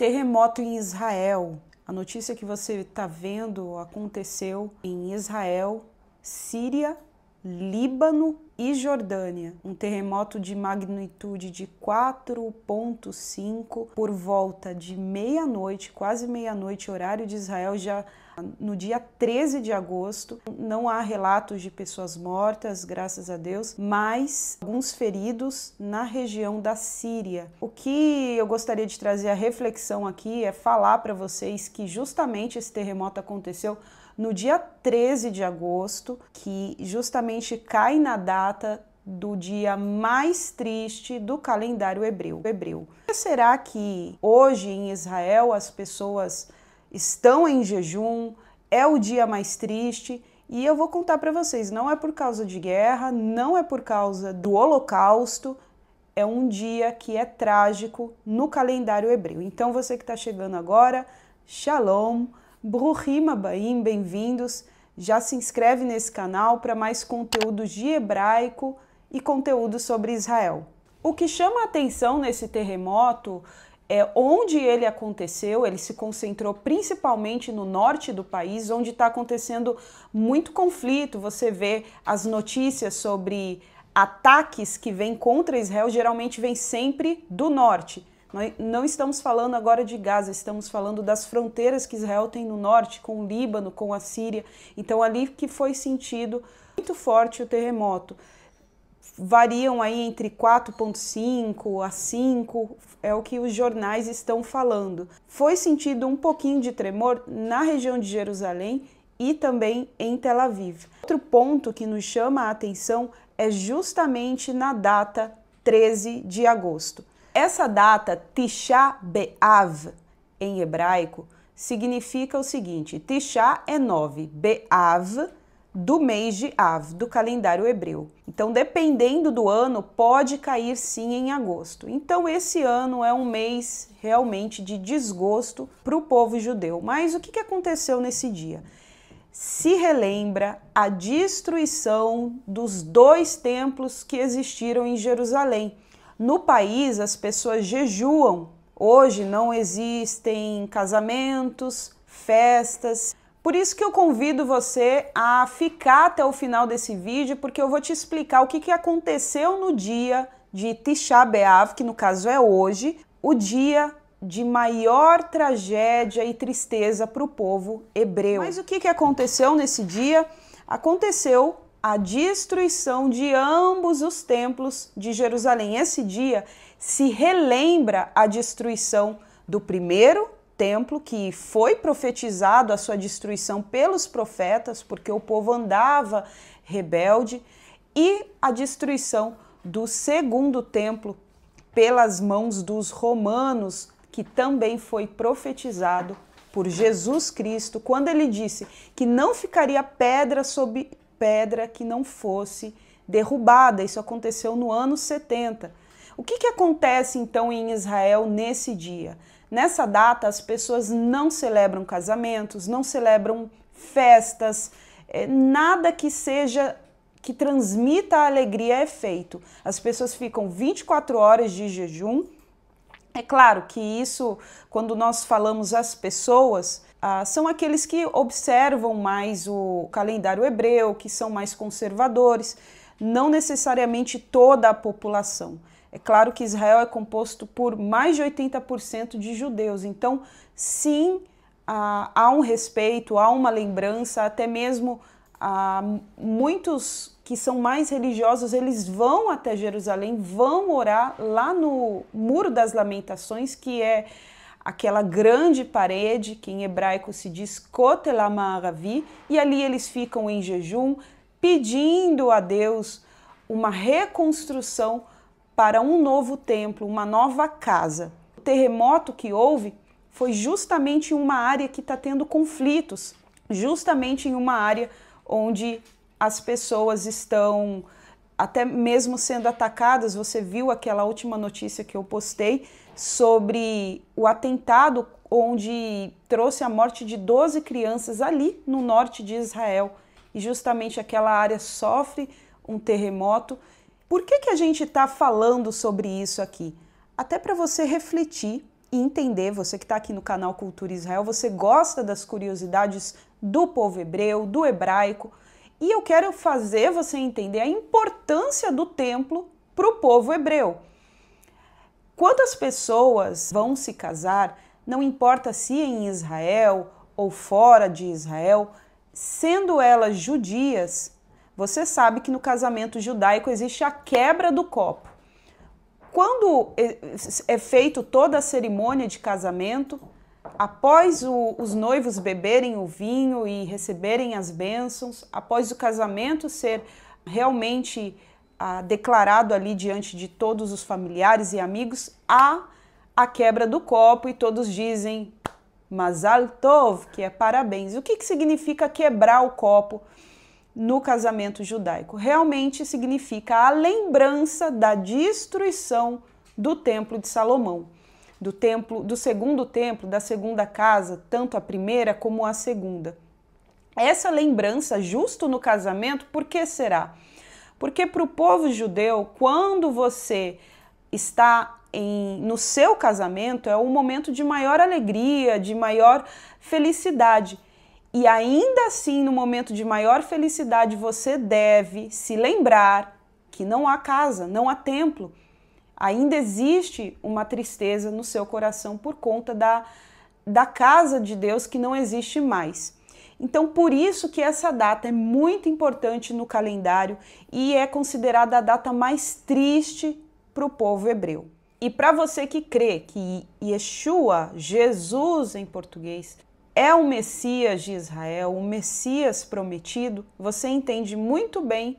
Terremoto em Israel. A notícia que você está vendo aconteceu em Israel, Síria, Líbano e Jordânia. Um terremoto de magnitude de 4,5 por volta de meia-noite, quase meia-noite, horário de Israel, já no dia 13 de agosto. Não há relatos de pessoas mortas, graças a Deus, mas alguns feridos na região da Síria. O que eu gostaria de trazer a reflexão aqui é falar para vocês que justamente esse terremoto aconteceu no dia 13 de agosto, que justamente cai na data do dia mais triste do calendário hebreu. hebreu. Será que hoje em Israel as pessoas estão em jejum, é o dia mais triste. E eu vou contar para vocês: não é por causa de guerra, não é por causa do Holocausto, é um dia que é trágico no calendário hebreu. Então, você que está chegando agora, shalom, bruhim abaim, bem-vindos. Já se inscreve nesse canal para mais conteúdo de hebraico e conteúdo sobre Israel. O que chama a atenção nesse terremoto é, onde ele aconteceu, ele se concentrou principalmente no norte do país, onde está acontecendo muito conflito. Você vê as notícias sobre ataques que vêm contra Israel, geralmente vêm sempre do norte. Nós não estamos falando agora de Gaza, estamos falando das fronteiras que Israel tem no norte, com o Líbano, com a Síria. Então, ali que foi sentido muito forte o terremoto variam aí entre 4,5 a 5, é o que os jornais estão falando. Foi sentido um pouquinho de tremor na região de Jerusalém e também em Tel Aviv. Outro ponto que nos chama a atenção é justamente na data 13 de agosto. Essa data, Tisha Be'av em hebraico, significa o seguinte: Tisha é 9, Be'av do mês de Av, do calendário hebreu. Então, dependendo do ano, pode cair sim em agosto. Então, esse ano é um mês realmente de desgosto para o povo judeu. Mas o que aconteceu nesse dia? Se relembra a destruição dos dois templos que existiram em Jerusalém. No país, as pessoas jejuam. Hoje não existem casamentos, festas, por isso que eu convido você a ficar até o final desse vídeo, porque eu vou te explicar o que, que aconteceu no dia de Tisha B'Av, que no caso é hoje, o dia de maior tragédia e tristeza para o povo hebreu. Mas o que, que aconteceu nesse dia? Aconteceu a destruição de ambos os templos de Jerusalém. Esse dia se relembra a destruição do primeiro templo que foi profetizado a sua destruição pelos profetas, porque o povo andava rebelde, e a destruição do segundo templo pelas mãos dos romanos, que também foi profetizado por Jesus Cristo, quando ele disse que não ficaria pedra sobre pedra que não fosse derrubada. Isso aconteceu no ano 70. O que, que acontece então em Israel nesse dia? Nessa data, as pessoas não celebram casamentos, não celebram festas, eh, nada que seja que transmita a alegria é feito. As pessoas ficam 24 horas de jejum. É claro que isso, quando nós falamos as pessoas, ah, são aqueles que observam mais o calendário hebreu, que são mais conservadores, não necessariamente toda a população. É claro que Israel é composto por mais de 80% de judeus, então, sim, há um respeito, há uma lembrança, até mesmo muitos que são mais religiosos, eles vão até Jerusalém, vão orar lá no Muro das Lamentações, que é aquela grande parede que em hebraico se diz Kotel Amaravi, e ali eles ficam em jejum, pedindo a Deus uma reconstrução para um novo templo, uma nova casa. O terremoto que houve foi justamente em uma área que está tendo conflitos, justamente em uma área onde as pessoas estão até mesmo sendo atacadas. Você viu aquela última notícia que eu postei sobre o atentado onde trouxe a morte de 12 crianças ali no norte de Israel. E justamente aquela área sofre um terremoto por que, que a gente está falando sobre isso aqui? Até para você refletir e entender, você que está aqui no canal Cultura Israel, você gosta das curiosidades do povo hebreu, do hebraico, e eu quero fazer você entender a importância do templo para o povo hebreu. Quando as pessoas vão se casar, não importa se é em Israel ou fora de Israel, sendo elas judias, você sabe que no casamento judaico existe a quebra do copo. Quando é, é feito toda a cerimônia de casamento, após o, os noivos beberem o vinho e receberem as bênçãos, após o casamento ser realmente ah, declarado ali diante de todos os familiares e amigos, há a quebra do copo e todos dizem Mazal Tov, que é parabéns. O que, que significa quebrar o copo? no casamento judaico. Realmente significa a lembrança da destruição do templo de Salomão, do templo do segundo templo, da segunda casa, tanto a primeira como a segunda. Essa lembrança justo no casamento, por que será? Porque para o povo judeu, quando você está em, no seu casamento, é o um momento de maior alegria, de maior felicidade e ainda assim, no momento de maior felicidade, você deve se lembrar que não há casa, não há templo. Ainda existe uma tristeza no seu coração por conta da, da casa de Deus que não existe mais. Então, por isso que essa data é muito importante no calendário e é considerada a data mais triste para o povo hebreu. E para você que crê que Yeshua, Jesus em português, é o Messias de Israel, o Messias prometido, você entende muito bem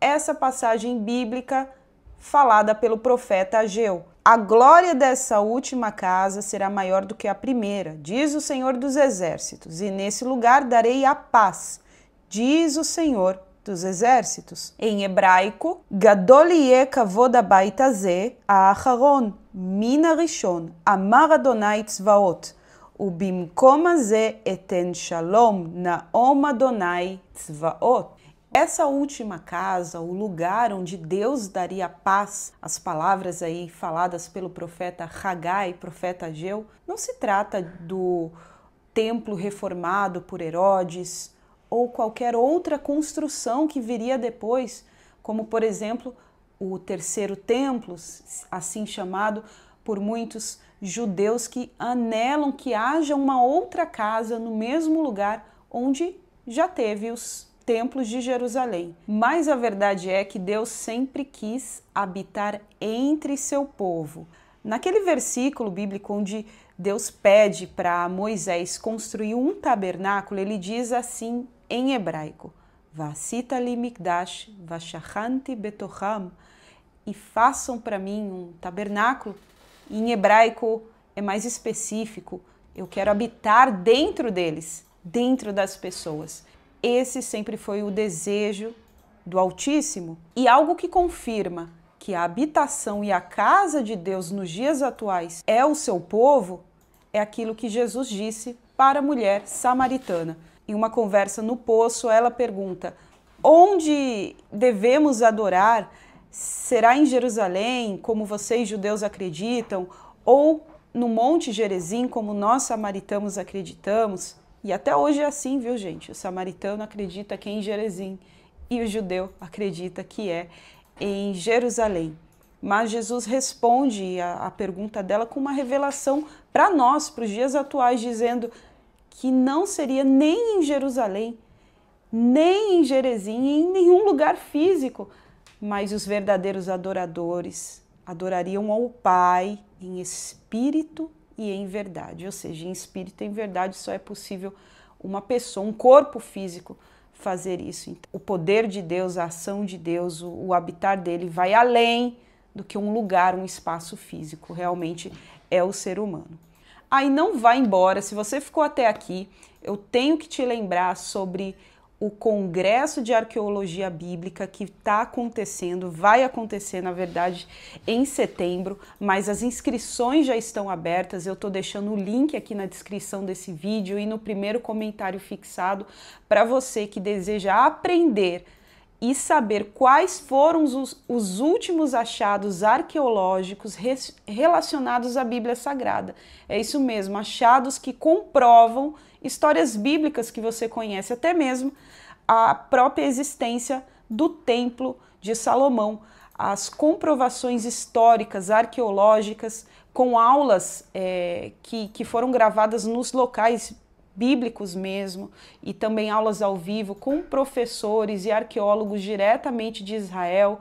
essa passagem bíblica falada pelo profeta Ageu. A glória dessa última casa será maior do que a primeira, diz o Senhor dos Exércitos, e nesse lugar darei a paz, diz o Senhor dos Exércitos. Em hebraico, Gadolie kavod abaitazeh aharon min arishon amar Adonai tzvaot. ובמקום הזה אתן שלום, נאום אדוני צבאות. Essa última casa, o lugar onde Deus daria paz, as palavras aí faladas pelo profeta Haggai, profeta Ageu, não se trata do templo reformado por Herodes ou qualquer outra construção que viria depois, como por exemplo o terceiro templo, assim chamado por muitos judeus que anelam que haja uma outra casa no mesmo lugar onde já teve os templos de Jerusalém. Mas a verdade é que Deus sempre quis habitar entre seu povo. Naquele versículo bíblico onde Deus pede para Moisés construir um tabernáculo, ele diz assim em hebraico: Vasita li mikdash, vashachanti betoham, e façam para mim um tabernáculo e em hebraico é mais específico. Eu quero habitar dentro deles, dentro das pessoas. Esse sempre foi o desejo do Altíssimo e algo que confirma que a habitação e a casa de Deus nos dias atuais é o seu povo é aquilo que Jesus disse para a mulher samaritana. Em uma conversa no poço, ela pergunta: Onde devemos adorar? será em Jerusalém, como vocês judeus acreditam, ou no Monte Gerezim, como nós samaritanos acreditamos? E até hoje é assim, viu, gente? O samaritano acredita que é em Gerezim e o judeu acredita que é em Jerusalém. Mas Jesus responde a, a pergunta dela com uma revelação para nós, para os dias atuais, dizendo que não seria nem em Jerusalém, nem em Jerezim, em nenhum lugar físico, mas os verdadeiros adoradores adorariam ao Pai em espírito e em verdade. Ou seja, em espírito e em verdade só é possível uma pessoa, um corpo físico, fazer isso. Então, o poder de Deus, a ação de Deus, o, o habitar dele vai além do que um lugar, um espaço físico. Realmente é o ser humano. Aí não vá embora. Se você ficou até aqui, eu tenho que te lembrar sobre o Congresso de Arqueologia Bíblica que está acontecendo, vai acontecer, na verdade, em setembro, mas as inscrições já estão abertas. Eu estou deixando o link aqui na descrição desse vídeo e no primeiro comentário fixado para você que deseja aprender e saber quais foram os, os últimos achados arqueológicos res, relacionados à Bíblia Sagrada. É isso mesmo, achados que comprovam histórias bíblicas que você conhece, até mesmo a própria existência do Templo de Salomão, as comprovações históricas, arqueológicas, com aulas é, que, que foram gravadas nos locais bíblicos mesmo, e também aulas ao vivo com professores e arqueólogos diretamente de Israel.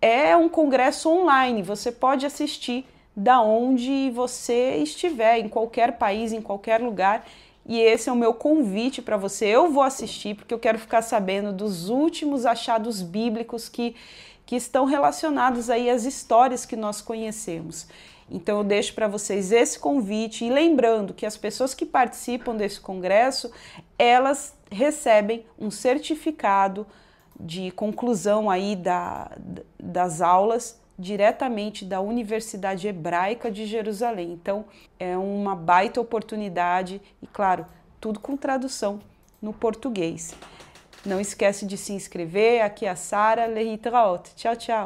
É um congresso online, você pode assistir da onde você estiver, em qualquer país, em qualquer lugar, e esse é o meu convite para você. Eu vou assistir porque eu quero ficar sabendo dos últimos achados bíblicos que, que estão relacionados aí às histórias que nós conhecemos. Então eu deixo para vocês esse convite e lembrando que as pessoas que participam desse congresso, elas recebem um certificado de conclusão aí da, das aulas diretamente da Universidade Hebraica de Jerusalém. Então, é uma baita oportunidade e, claro, tudo com tradução no português. Não esquece de se inscrever. Aqui é a Sara Leitraot. Tchau, tchau.